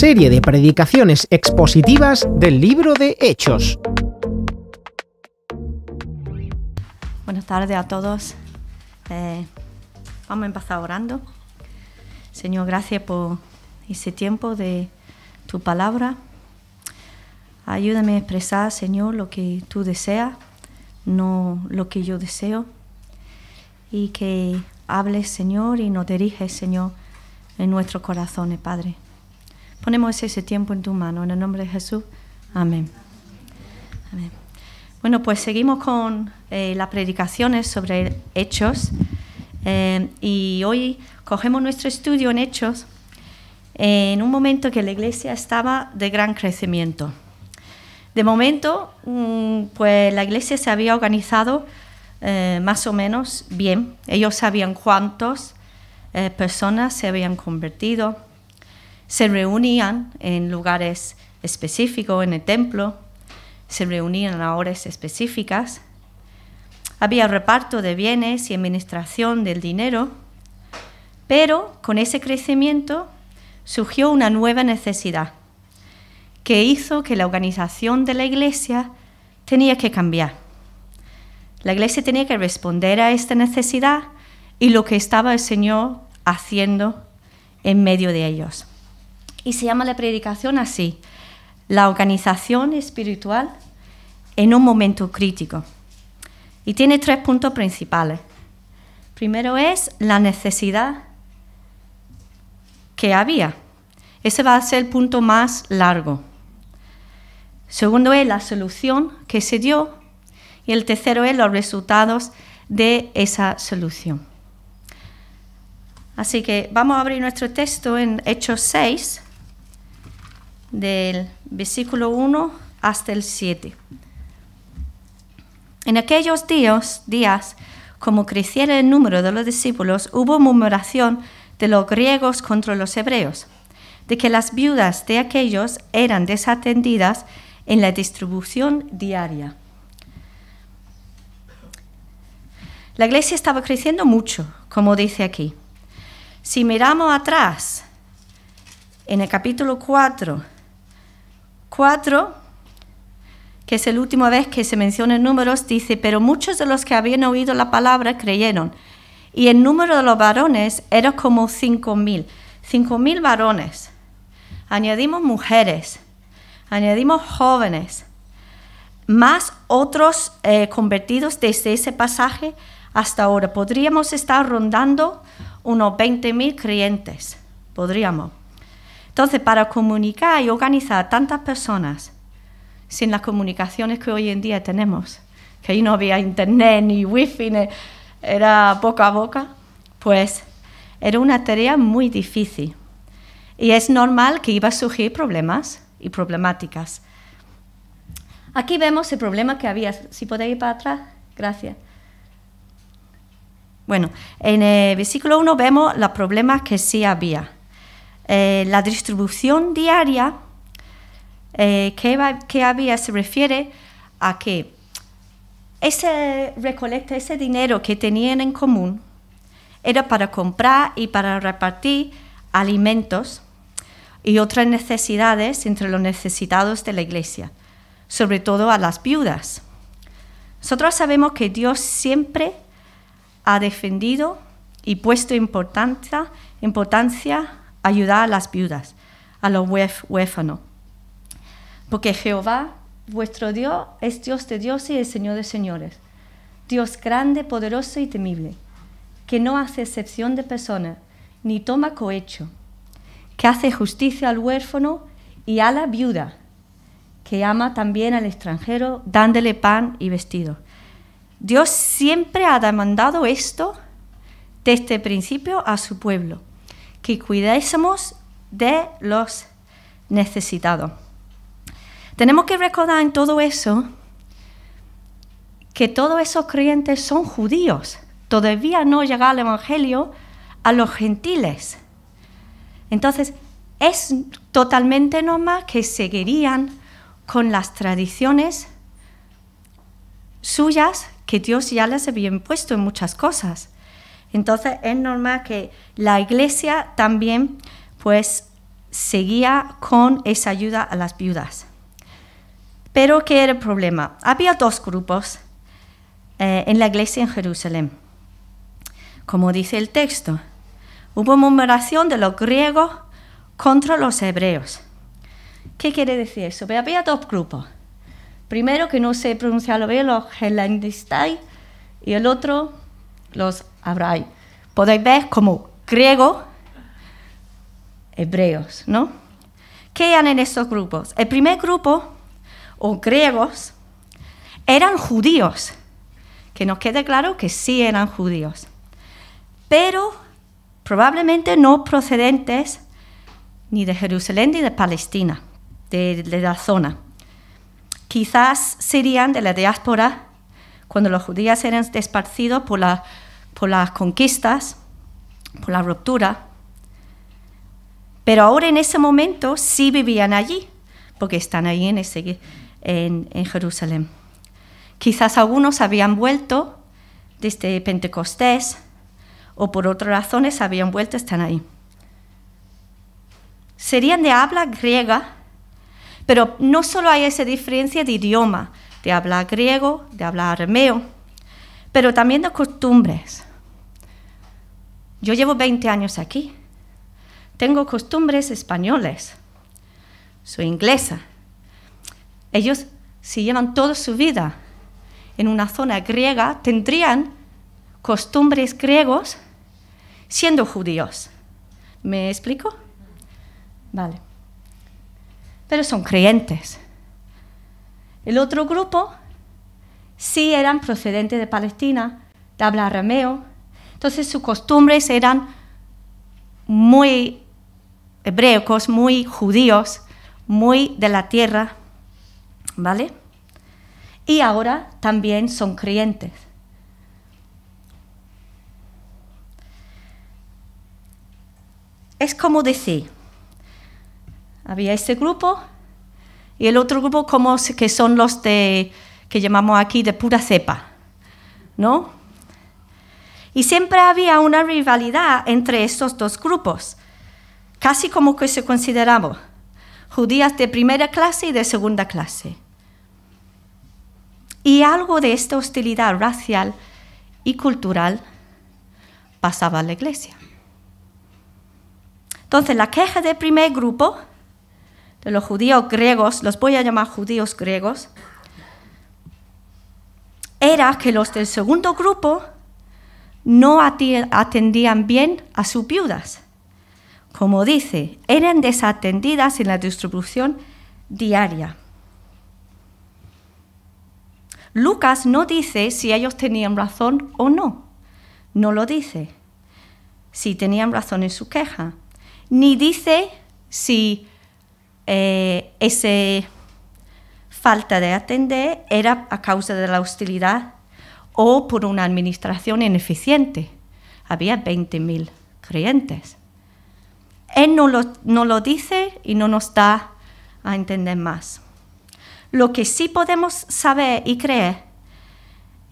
serie de predicaciones expositivas del libro de Hechos. Buenas tardes a todos. Eh, vamos a empezar orando. Señor, gracias por ese tiempo de tu palabra. Ayúdame a expresar, Señor, lo que tú deseas, no lo que yo deseo. Y que hables, Señor, y nos diriges, Señor, en nuestros corazones, Padre. Ponemos ese tiempo en tu mano, en el nombre de Jesús. Amén. Bueno, pues seguimos con eh, las predicaciones sobre hechos. Eh, y hoy cogemos nuestro estudio en hechos en un momento que la iglesia estaba de gran crecimiento. De momento, mm, pues la iglesia se había organizado eh, más o menos bien. Ellos sabían cuántas personas se habían convertido, se reunían en lugares específicos, en el templo, se reunían a horas específicas. Había reparto de bienes y administración del dinero, pero con ese crecimiento surgió una nueva necesidad que hizo que la organización de la iglesia tenía que cambiar. La iglesia tenía que responder a esta necesidad y lo que estaba el Señor haciendo en medio de ellos. Y se llama la predicación así, la organización espiritual en un momento crítico. Y tiene tres puntos principales. Primero es la necesidad que había. Ese va a ser el punto más largo. Segundo es la solución que se dio. Y el tercero es los resultados de esa solución. Así que vamos a abrir nuestro texto en Hechos 6, del versículo 1 hasta el 7. En aquellos días, como creciera el número de los discípulos, hubo murmuración de los griegos contra los hebreos, de que las viudas de aquellos eran desatendidas en la distribución diaria. La iglesia estaba creciendo mucho, como dice aquí. Si miramos atrás, en el capítulo 4, 4, que es la última vez que se menciona números, dice, pero muchos de los que habían oído la palabra creyeron. Y el número de los varones era como 5.000. 5.000 varones. Añadimos mujeres, añadimos jóvenes, más otros eh, convertidos desde ese pasaje hasta ahora. Podríamos estar rondando unos 20.000 creyentes. Podríamos. Entonces, para comunicar y organizar a tantas personas sin las comunicaciones que hoy en día tenemos, que ahí no había internet ni wifi, era boca a boca, pues era una tarea muy difícil. Y es normal que iba a surgir problemas y problemáticas. Aquí vemos el problema que había. Si podéis ir para atrás, gracias. Bueno, en el versículo 1 vemos los problemas que sí había. Eh, la distribución diaria eh, que, había se refiere a que ese recolecta, ese dinero que tenían en común, era para comprar y para repartir alimentos y otras necesidades entre los necesitados de la iglesia, sobre todo a las viudas. Nosotros sabemos que Dios siempre ha defendido y puesto importancia, importancia ayudar a las viudas, a los huérfanos. Porque Jehová, vuestro Dios, es Dios de Dios y el Señor de señores, Dios grande, poderoso y temible, que no hace excepción de personas, ni toma cohecho, que hace justicia al huérfano y a la viuda, que ama también al extranjero, dándole pan y vestido. Dios siempre ha demandado esto desde el principio a su pueblo que cuidásemos de los necesitados. Tenemos que recordar en todo eso que todos esos creyentes son judíos. Todavía no llega el Evangelio a los gentiles. Entonces, es totalmente normal que seguirían con las tradiciones suyas que Dios ya les había impuesto en muchas cosas. Entonces es normal que la iglesia también pues seguía con esa ayuda a las viudas. Pero ¿qué era el problema? Había dos grupos eh, en la iglesia en Jerusalén. Como dice el texto, hubo murmuración de los griegos contra los hebreos. ¿Qué quiere decir eso? había dos grupos. Primero, que no sé lo bien, los y el otro, los habráis. Podéis ver como griegos, hebreos, ¿no? ¿Qué eran en estos grupos? El primer grupo, o griegos, eran judíos, que nos quede claro que sí eran judíos, pero probablemente no procedentes ni de Jerusalén ni de Palestina, de la zona. Quizás serían de la diáspora cuando los judíos eran desparcidos por, las conquistas, por la ruptura. Pero ahora en ese momento sí vivían allí, porque están ahí en, ese, en, en Jerusalén. Quizás algunos habían vuelto desde Pentecostés o por otras razones habían vuelto, están ahí. Serían de habla griega, pero no solo hay esa diferencia de idioma, de hablar griego, de hablar arameo, pero también de costumbres. Yo llevo 20 años aquí. Tengo costumbres españoles. Soy inglesa. Ellos, si llevan toda su vida en una zona griega, tendrían costumbres griegos siendo judíos. ¿Me explico? Vale. Pero son creyentes. El otro grupo sí eran procedentes de Palestina, de habla arameo, entonces sus costumbres eran muy hebreos, muy judíos, muy de la tierra, ¿vale? Y ahora también son creyentes. Es como decir, había este grupo y el otro grupo como que son los de, que llamamos aquí de pura cepa, ¿no? Y siempre había una rivalidad entre estos dos grupos, casi como que se consideramos judías de primera clase y de segunda clase. Y algo de esta hostilidad racial y cultural pasaba a la iglesia. Entonces, la queja del primer grupo de los judíos griegos, los voy a llamar judíos griegos, era que los del segundo grupo no atendían bien a sus viudas. Como dice, eran desatendidas en la distribución diaria. Lucas no dice si ellos tenían razón o no, no lo dice, si tenían razón en su queja, ni dice si eh, esa falta de atender era a causa de la hostilidad o por una administración ineficiente. Había 20.000 creyentes. Él no lo, no lo dice y no nos da a entender más. Lo que sí podemos saber y creer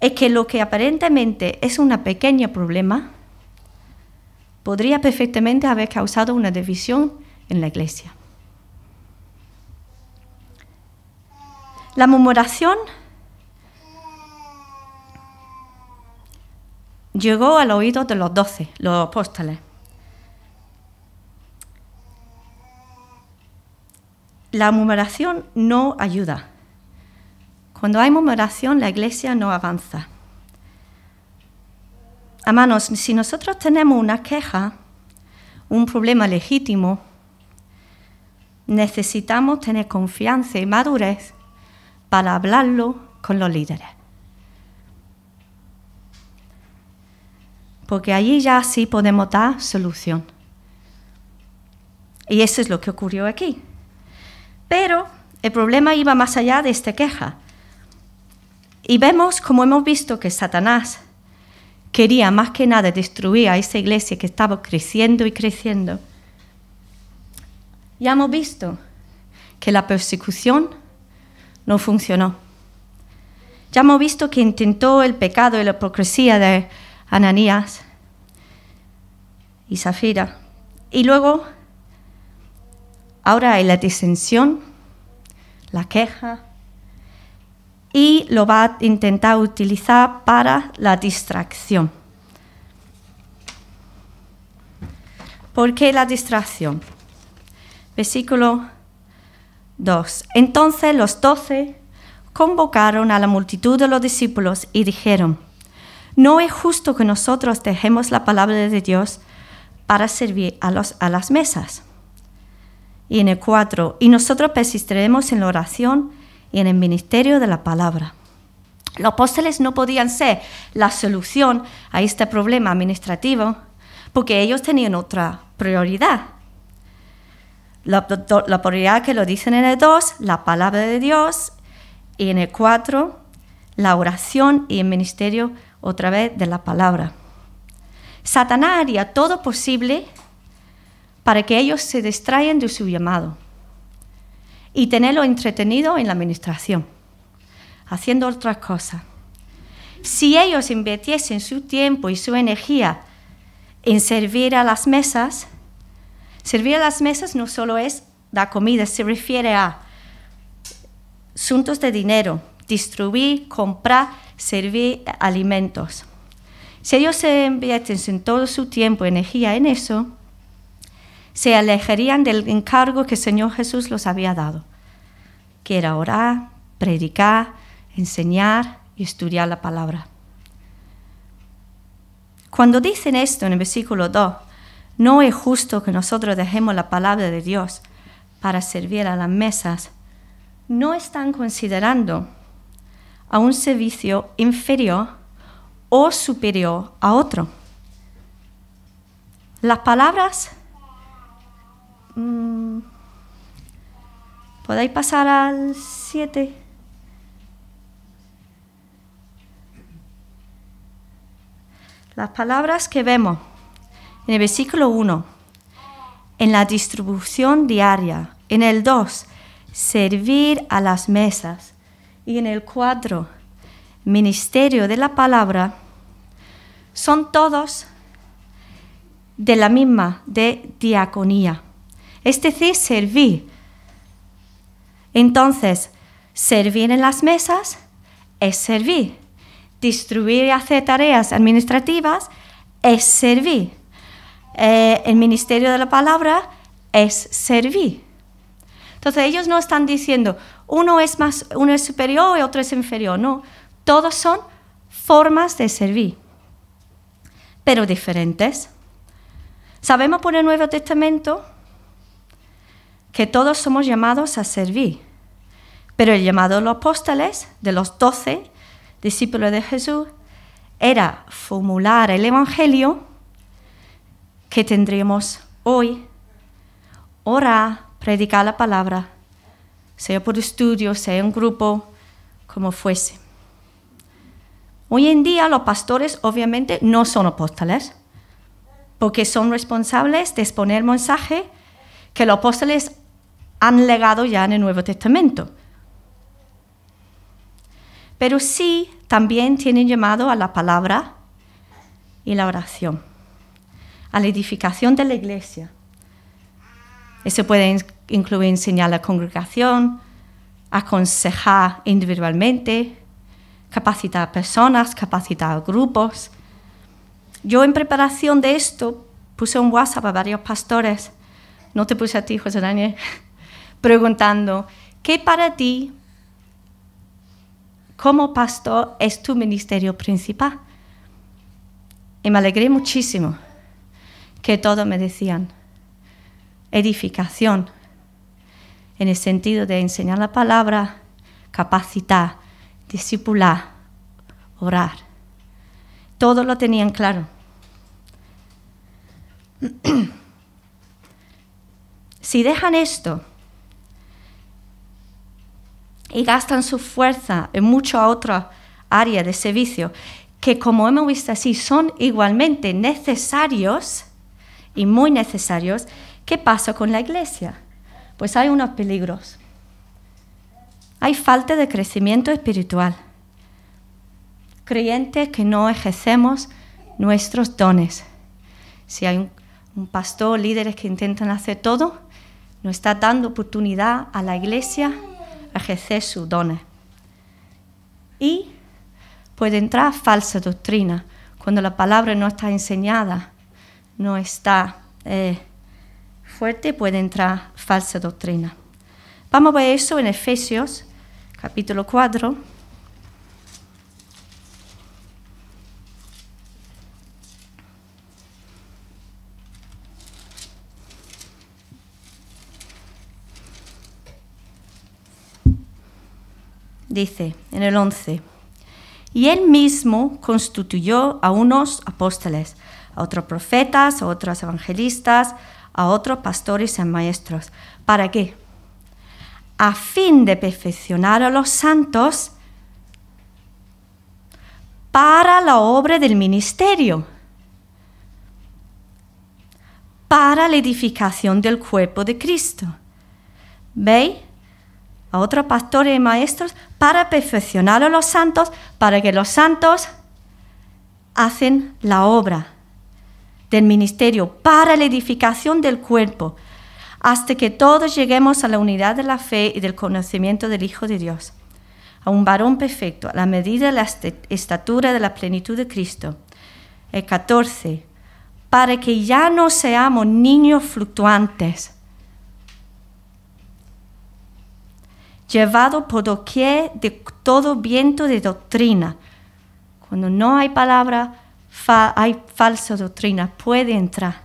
es que lo que aparentemente es un pequeño problema podría perfectamente haber causado una división en la iglesia. La murmuración llegó al oído de los doce, los apóstoles. La murmuración no ayuda. Cuando hay murmuración, la iglesia no avanza. Hermanos, si nosotros tenemos una queja, un problema legítimo, necesitamos tener confianza y madurez para hablarlo con los líderes. Porque allí ya sí podemos dar solución. Y eso es lo que ocurrió aquí. Pero el problema iba más allá de esta queja. Y vemos, como hemos visto, que Satanás quería más que nada destruir a esa iglesia que estaba creciendo y creciendo. Ya hemos visto que la persecución no funcionó. Ya hemos visto que intentó el pecado y la hipocresía de Ananías y Zafira. Y luego, ahora hay la disensión, la queja, y lo va a intentar utilizar para la distracción. ¿Por qué la distracción? Versículo 2. Entonces los doce convocaron a la multitud de los discípulos y dijeron, no es justo que nosotros dejemos la palabra de Dios para servir a, a las mesas. Y en el 4, y nosotros persistiremos en la oración y en el ministerio de la palabra. Los apóstoles no podían ser la solución a este problema administrativo porque ellos tenían otra prioridad la, la que lo dicen en el 2, la palabra de Dios, y en el 4, la oración y el ministerio otra vez de la palabra. Satanás haría todo posible para que ellos se distraigan de su llamado y tenerlo entretenido en la administración, haciendo otras cosas. Si ellos invirtiesen su tiempo y su energía en servir a las mesas, Servir a las mesas no solo es la comida, se refiere a asuntos de dinero, distribuir, comprar, servir alimentos. Si ellos se invierten todo su tiempo y energía en eso, se alejarían del encargo que el Señor Jesús los había dado, que era orar, predicar, enseñar y estudiar la palabra. Cuando dicen esto en el versículo 2, no es justo que nosotros dejemos la palabra de Dios para servir a las mesas. No están considerando a un servicio inferior o superior a otro. Las palabras... Mm, ¿Podéis pasar al 7? Las palabras que vemos en el versículo 1, en la distribución diaria, en el 2, servir a las mesas, y en el 4, ministerio de la palabra, son todos de la misma, de diaconía. Es decir, servir. Entonces, servir en las mesas es servir. Distribuir y hacer tareas administrativas es servir. Eh, el ministerio de la palabra es servir. Entonces ellos no están diciendo uno es más, uno es superior y otro es inferior. No, todos son formas de servir, pero diferentes. Sabemos por el Nuevo Testamento que todos somos llamados a servir, pero el llamado de los apóstoles, de los doce discípulos de Jesús, era formular el Evangelio que tendremos hoy. Orar, predicar la palabra, sea por estudio, sea en grupo, como fuese. Hoy en día los pastores obviamente no son apóstoles, porque son responsables de exponer mensaje que los apóstoles han legado ya en el Nuevo Testamento. Pero sí, también tienen llamado a la palabra y la oración a la edificación de la iglesia. Eso puede incluir enseñar a la congregación, aconsejar individualmente, capacitar a personas, capacitar a grupos. Yo en preparación de esto puse un WhatsApp a varios pastores, no te puse a ti, José Daniel, preguntando, ¿qué para ti como pastor es tu ministerio principal? Y me alegré muchísimo que todo me decían. Edificación, en el sentido de enseñar la palabra, capacitar, discipular, orar. Todo lo tenían claro. si dejan esto y gastan su fuerza en mucha otra área de servicio, que como hemos visto así son igualmente necesarios, y muy necesarios, ¿qué pasa con la iglesia? Pues hay unos peligros. Hay falta de crecimiento espiritual. Creyentes que no ejercemos nuestros dones. Si hay un, pastor, líderes que intentan hacer todo, no está dando oportunidad a la iglesia a ejercer sus dones. Y puede entrar falsa doctrina cuando la palabra no está enseñada no está eh, fuerte, puede entrar falsa doctrina. Vamos a ver eso en Efesios, capítulo 4. Dice en el 11, y él mismo constituyó a unos apóstoles, a otros profetas, a otros evangelistas, a otros pastores y maestros. ¿Para qué? A fin de perfeccionar a los santos para la obra del ministerio, para la edificación del cuerpo de Cristo. ¿Veis? A otros pastores y maestros para perfeccionar a los santos, para que los santos hacen la obra del ministerio para la edificación del cuerpo, hasta que todos lleguemos a la unidad de la fe y del conocimiento del Hijo de Dios, a un varón perfecto, a la medida de la este-, estatura de la plenitud de Cristo. El 14, para que ya no seamos niños fluctuantes, llevados por doquier de todo viento de doctrina, cuando no hay palabra, hay falsa doctrina, puede entrar.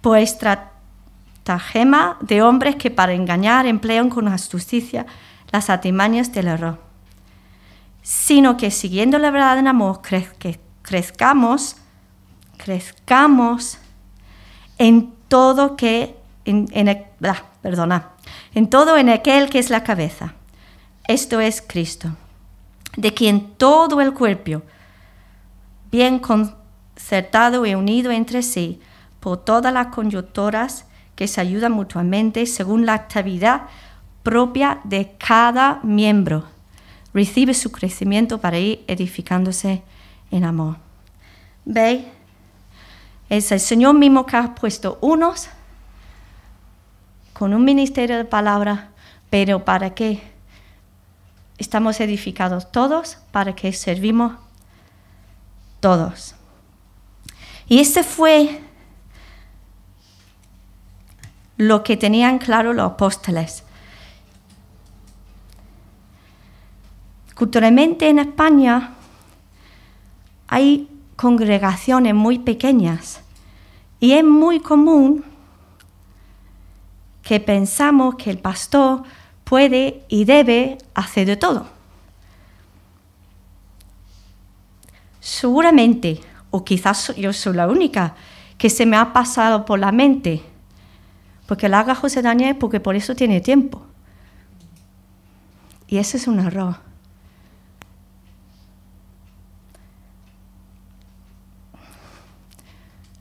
Por pues estratagema de hombres que para engañar emplean con justicia las atimañas del error. Sino que siguiendo la verdad en amor, crezcamos, crezcamos en todo que, en, e, perdona, en todo en aquel que es la cabeza. Esto es Cristo, de quien todo el cuerpo, bien concertado y unido entre sí por todas las coyunturas que se ayudan mutuamente según la actividad propia de cada miembro. Recibe su crecimiento para ir edificándose en amor. ¿Veis? Es el Señor mismo que ha puesto unos con un ministerio de palabra, pero ¿para qué? Estamos edificados todos para que servimos todos. Y ese fue lo que tenían claro los apóstoles. Culturalmente en España hay congregaciones muy pequeñas y es muy común que pensamos que el pastor puede y debe hacer de todo. Seguramente, o quizás yo soy la única, que se me ha pasado por la mente, porque la haga José Daniel porque por eso tiene tiempo. Y ese es un error.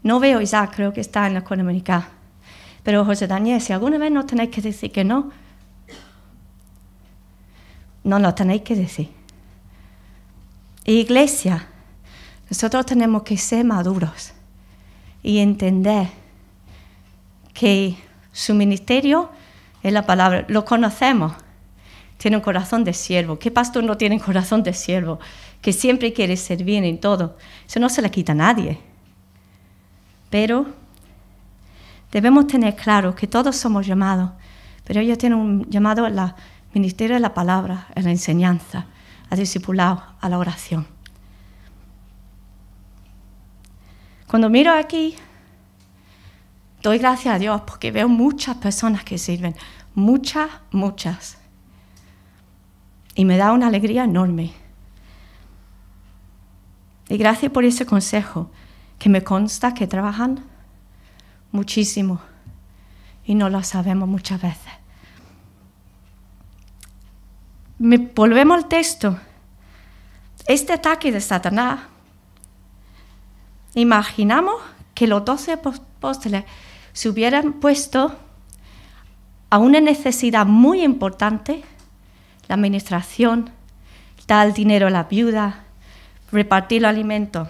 No veo Isaac, creo que está en la Escuela Pero José Daniel, si alguna vez no tenéis que decir que no, no lo tenéis que decir. Iglesia, nosotros tenemos que ser maduros y entender que su ministerio es la palabra. Lo conocemos. Tiene un corazón de siervo. ¿Qué pastor no tiene un corazón de siervo? Que siempre quiere servir en todo. Eso no se le quita a nadie. Pero debemos tener claro que todos somos llamados. Pero ellos tienen un llamado al ministerio de la palabra, a la enseñanza, al discipulado, a la oración. Cuando miro aquí, doy gracias a Dios porque veo muchas personas que sirven, muchas, muchas. Y me da una alegría enorme. Y gracias por ese consejo, que me consta que trabajan muchísimo y no lo sabemos muchas veces. Me, volvemos al texto. Este ataque de Satanás Imaginamos que los doce apóstoles se hubieran puesto a una necesidad muy importante, la administración, dar dinero a la viuda, repartir el alimento.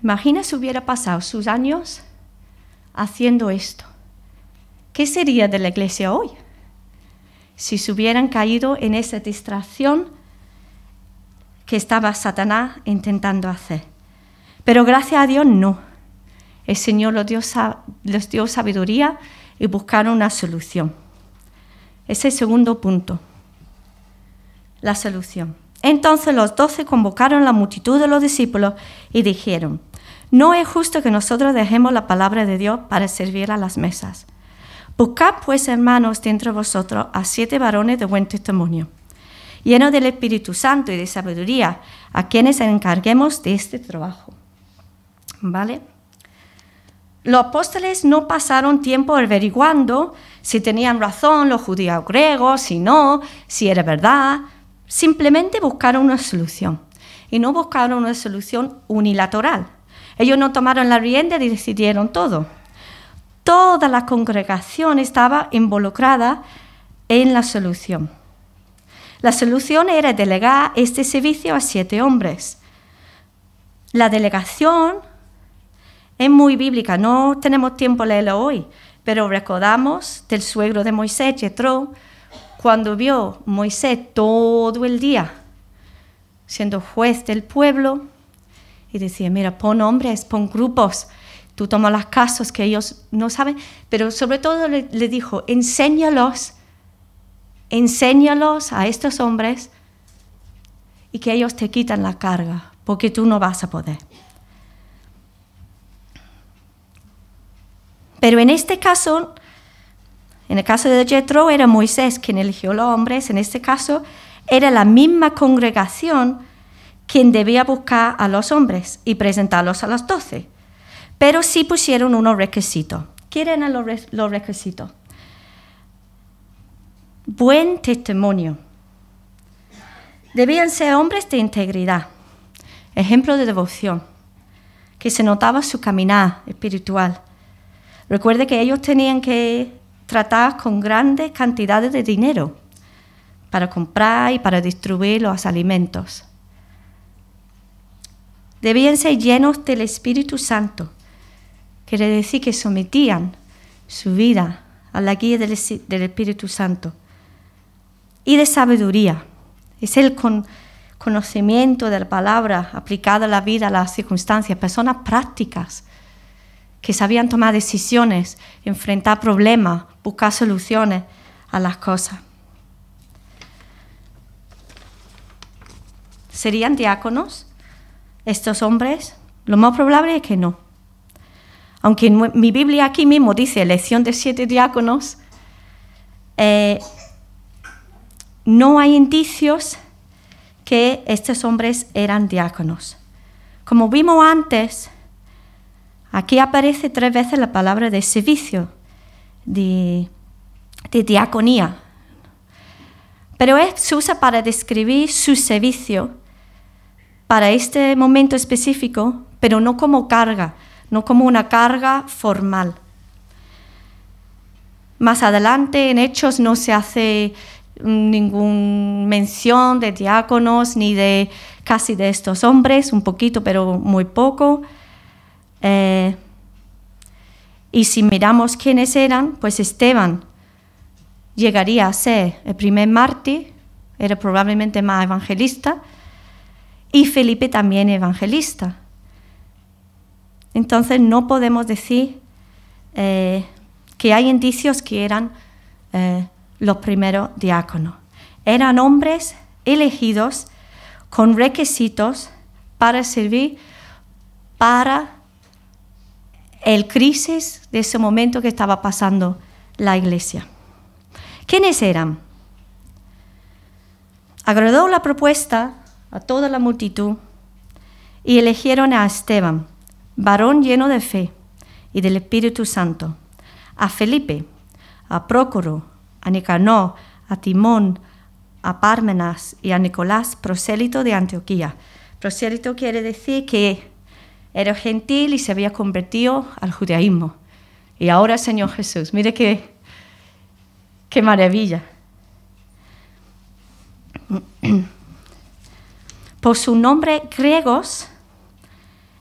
Imagina si hubiera pasado sus años haciendo esto. ¿Qué sería de la iglesia hoy? Si se hubieran caído en esa distracción que estaba Satanás intentando hacer. Pero gracias a Dios no. El Señor los dio, les dio sabiduría y buscaron una solución. Ese es el segundo punto, la solución. Entonces los doce convocaron a la multitud de los discípulos y dijeron, no es justo que nosotros dejemos la palabra de Dios para servir a las mesas. Buscad pues, hermanos, de vosotros a siete varones de buen testimonio, llenos del Espíritu Santo y de sabiduría, a quienes encarguemos de este trabajo. ¿vale? Los apóstoles no pasaron tiempo averiguando si tenían razón los judíos griegos, si no, si era verdad. Simplemente buscaron una solución. Y no buscaron una solución unilateral. Ellos no tomaron la rienda y decidieron todo. Toda la congregación estaba involucrada en la solución. La solución era delegar este servicio a siete hombres. La delegación es muy bíblica, no tenemos tiempo de leerla hoy, pero recordamos del suegro de Moisés, Jetro, cuando vio a Moisés todo el día siendo juez del pueblo y decía, mira, pon hombres, pon grupos, tú tomas las casas que ellos no saben, pero sobre todo le, le dijo, enséñalos, enséñalos a estos hombres y que ellos te quitan la carga, porque tú no vas a poder. Pero en este caso, en el caso de Jetro era Moisés quien eligió los hombres, en este caso era la misma congregación quien debía buscar a los hombres y presentarlos a los doce. Pero sí pusieron unos requisitos. ¿Qué eran los requisitos? Buen testimonio. Debían ser hombres de integridad, ejemplo de devoción, que se notaba su caminar espiritual Recuerde que ellos tenían que tratar con grandes cantidades de dinero para comprar y para distribuir los alimentos. Debían ser llenos del Espíritu Santo, quiere decir que sometían su vida a la guía del, Espíritu Santo y de sabiduría. Es el conocimiento de la palabra aplicada a la vida, a las circunstancias, personas prácticas que sabían tomar decisiones, enfrentar problemas, buscar soluciones a las cosas. ¿Serían diáconos estos hombres? Lo más probable es que no. Aunque mi Biblia aquí mismo dice elección de siete diáconos, eh, no hay indicios que estos hombres eran diáconos. Como vimos antes, Aquí aparece tres veces la palabra de servicio, de, diaconía. Pero es, se usa para describir su servicio para este momento específico, pero no como carga, no como una carga formal. Más adelante en Hechos no se hace ninguna mención de diáconos ni de casi de estos hombres, un poquito, pero muy poco. Eh, y si miramos quiénes eran, pues Esteban llegaría a ser el primer mártir, era probablemente más evangelista, y Felipe también evangelista. Entonces no podemos decir eh, que hay indicios que eran eh, los primeros diáconos. Eran hombres elegidos con requisitos para servir para el crisis de ese momento que estaba pasando la iglesia. ¿Quiénes eran? Agradó la propuesta a toda la multitud y eligieron a Esteban, varón lleno de fe y del Espíritu Santo, a Felipe, a Prócoro, a Nicanor, a Timón, a Pármenas y a Nicolás, prosélito de Antioquía. Prosélito quiere decir que era gentil y se había convertido al judaísmo. Y ahora, Señor Jesús, mire qué, qué maravilla. Por su nombre griegos,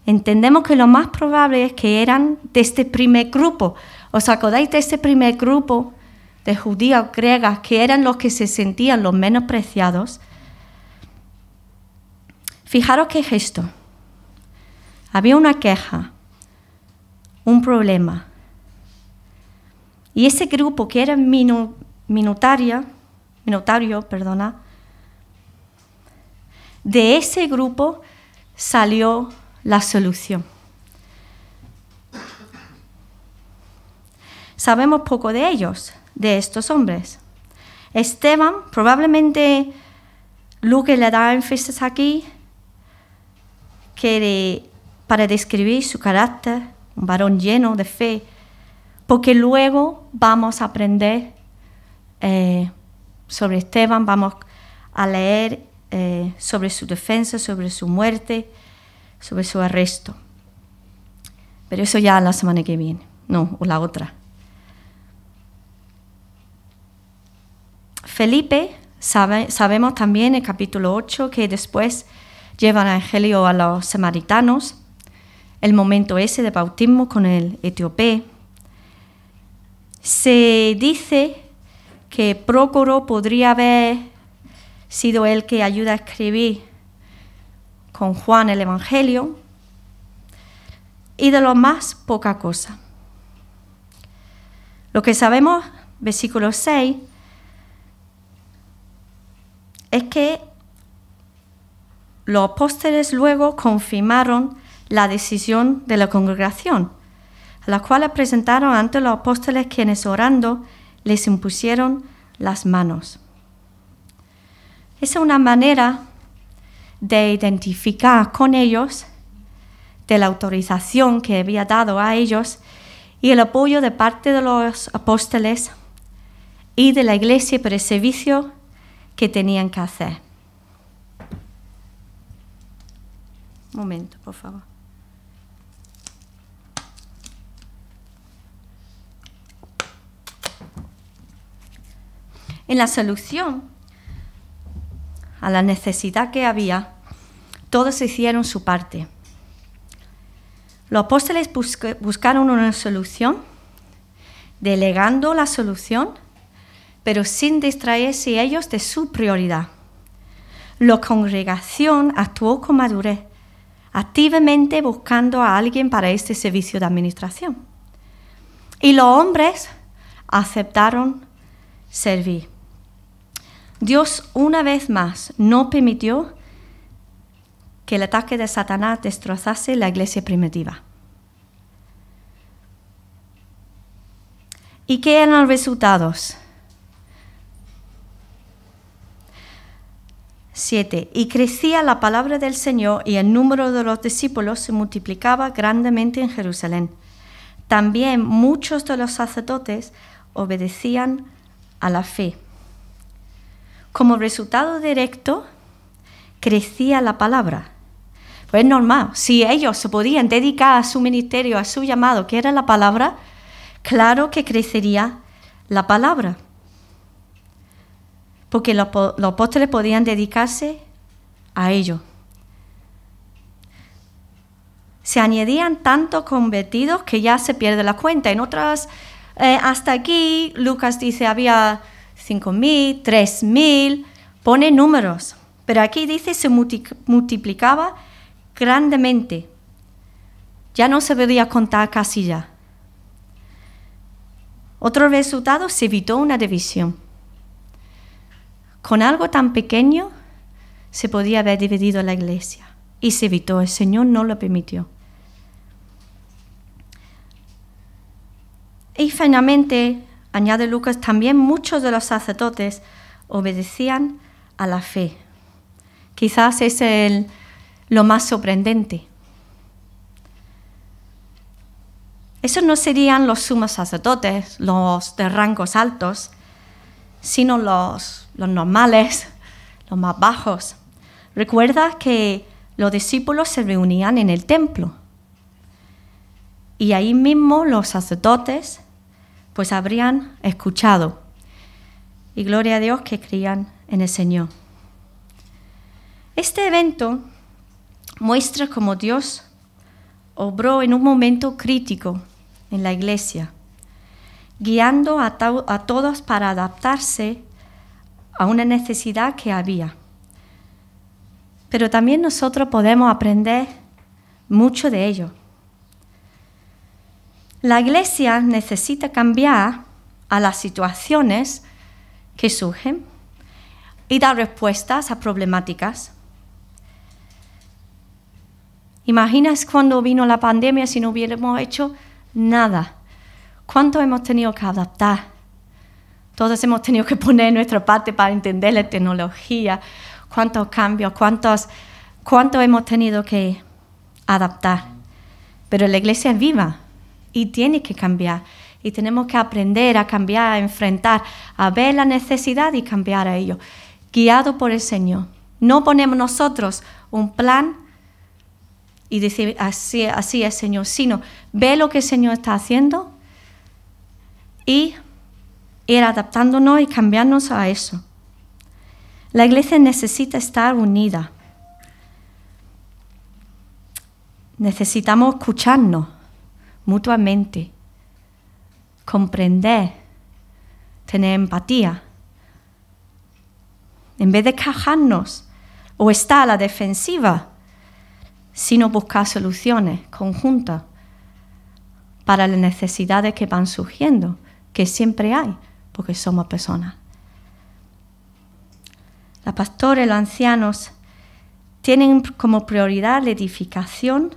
entendemos que lo más probable es que eran de este primer grupo. ¿Os acordáis de este primer grupo de judíos griegas que eran los que se sentían los menos preciados? Fijaros qué gesto. esto. Había una queja, un problema. Y ese grupo que era minutario, perdona, de ese grupo salió la solución. Sabemos poco de ellos, de estos hombres. Esteban, probablemente Luke le da énfasis aquí, que para describir su carácter, un varón lleno de fe, porque luego vamos a aprender eh, sobre Esteban, vamos a leer eh, sobre su defensa, sobre su muerte, sobre su arresto. Pero eso ya la semana que viene, no, o la otra. Felipe, sabemos también en el capítulo 8 que después lleva el Evangelio a los samaritanos el momento ese de bautismo con el etíope. Se dice que Prócoro podría haber sido el que ayuda a escribir con Juan el Evangelio y de lo más poca cosa. Lo que sabemos, versículo 6, es que los apóstoles luego confirmaron la decisión de la congregación, a la cual presentaron ante los apóstoles quienes orando les impusieron las manos. Es una manera de identificar con ellos de la autorización que había dado a ellos y el apoyo de parte de los apóstoles y de la iglesia por el servicio que tenían que hacer. momento, por favor. En la solución a la necesidad que había, todos hicieron su parte. Los apóstoles buscaron una solución, delegando la solución, pero sin distraerse ellos de su prioridad. La congregación actuó con madurez, activamente buscando a alguien para este servicio de administración. Y los hombres aceptaron servir. Dios una vez más no permitió que el ataque de Satanás destrozase la iglesia primitiva. ¿Y qué eran los resultados? 7. Y crecía la palabra del Señor y el número de los discípulos se multiplicaba grandemente en Jerusalén. También muchos de los sacerdotes obedecían a la fe. Como resultado directo, crecía la palabra. Pues es normal, si ellos se podían dedicar a su ministerio, a su llamado, que era la palabra, claro que crecería la palabra. Porque los, apóstoles podían dedicarse a ello. Se añadían tantos convertidos que ya se pierde la cuenta. En otras, eh, hasta aquí, Lucas dice, había 5.000, 3.000, pone números. Pero aquí dice se multiplicaba grandemente. Ya no se podía contar casi ya. Otro resultado, se evitó una división. Con algo tan pequeño se podía haber dividido la iglesia y se evitó. El Señor no lo permitió. Y finalmente, Añade Lucas, también muchos de los sacerdotes obedecían a la fe. Quizás es el, lo más sorprendente. Esos no serían los sumos sacerdotes, los de rangos altos, sino los, los normales, los más bajos. Recuerda que los discípulos se reunían en el templo y ahí mismo los sacerdotes pues habrían escuchado. Y gloria a Dios que creían en el Señor. Este evento muestra cómo Dios obró en un momento crítico en la iglesia, guiando a, a todos para adaptarse a una necesidad que había. Pero también nosotros podemos aprender mucho de ello. La iglesia necesita cambiar a las situaciones que surgen y dar respuestas a problemáticas. Imaginas cuando vino la pandemia si no hubiéramos hecho nada. ¿Cuánto hemos tenido que adaptar? Todos hemos tenido que poner nuestra parte para entender la tecnología. ¿Cuántos cambios? ¿Cuántos, cuánto hemos tenido que adaptar? Pero la iglesia es viva y tiene que cambiar. Y tenemos que aprender a cambiar, a enfrentar, a ver la necesidad y cambiar a ello, guiado por el Señor. No ponemos nosotros un plan y decir así, así el Señor, sino ve lo que el Señor está haciendo y ir adaptándonos y cambiarnos a eso. La iglesia necesita estar unida. Necesitamos escucharnos mutuamente, comprender, tener empatía. En vez de cajarnos o estar a la defensiva, sino buscar soluciones conjuntas para las necesidades que van surgiendo, que siempre hay, porque somos personas. Los pastores, los ancianos, tienen como prioridad la edificación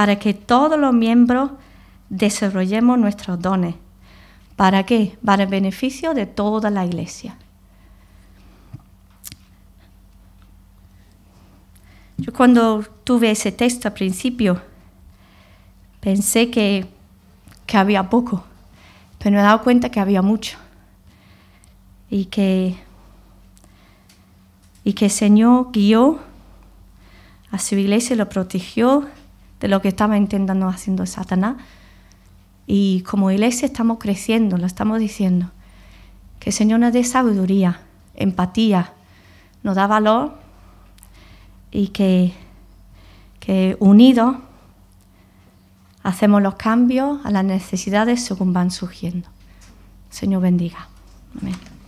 para que todos los miembros desarrollemos nuestros dones. ¿Para qué? Para el beneficio de toda la iglesia. Yo cuando tuve ese texto al principio, pensé que, había poco, pero me he dado cuenta que había mucho. Y que, y que el Señor guió a su iglesia, lo protegió de lo que estaba intentando haciendo Satanás. Y como iglesia estamos creciendo, lo estamos diciendo. Que el Señor nos dé sabiduría, empatía, nos da valor y que, que unidos hacemos los cambios a las necesidades según van surgiendo. Señor bendiga. Amén.